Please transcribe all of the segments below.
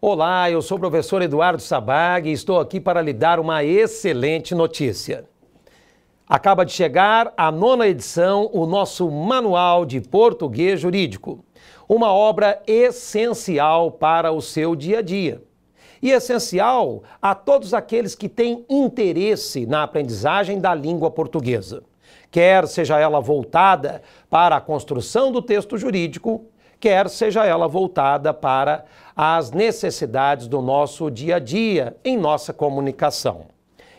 Olá, eu sou o professor Eduardo Sabag e estou aqui para lhe dar uma excelente notícia. Acaba de chegar a nona edição o nosso Manual de Português Jurídico, uma obra essencial para o seu dia a dia. E essencial a todos aqueles que têm interesse na aprendizagem da língua portuguesa, quer seja ela voltada para a construção do texto jurídico quer seja ela voltada para as necessidades do nosso dia a dia em nossa comunicação.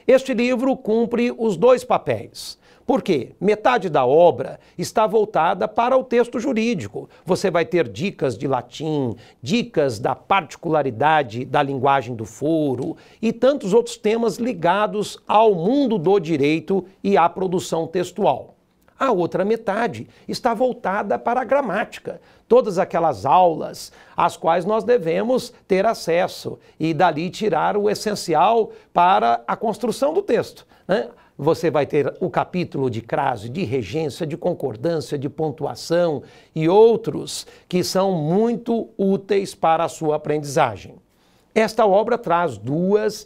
Este livro cumpre os dois papéis. Por quê? metade da obra está voltada para o texto jurídico. Você vai ter dicas de latim, dicas da particularidade da linguagem do foro e tantos outros temas ligados ao mundo do direito e à produção textual. A outra metade está voltada para a gramática, todas aquelas aulas às quais nós devemos ter acesso e dali tirar o essencial para a construção do texto. Né? Você vai ter o capítulo de crase, de regência, de concordância, de pontuação e outros que são muito úteis para a sua aprendizagem. Esta obra traz duas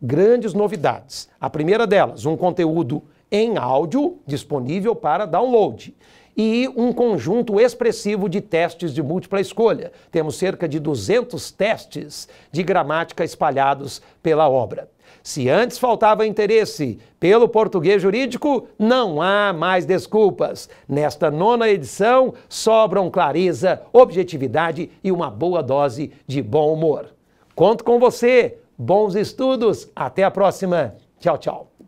grandes novidades. A primeira delas, um conteúdo em áudio disponível para download e um conjunto expressivo de testes de múltipla escolha. Temos cerca de 200 testes de gramática espalhados pela obra. Se antes faltava interesse pelo português jurídico, não há mais desculpas. Nesta nona edição, sobram clareza, objetividade e uma boa dose de bom humor. Conto com você. Bons estudos. Até a próxima. Tchau, tchau.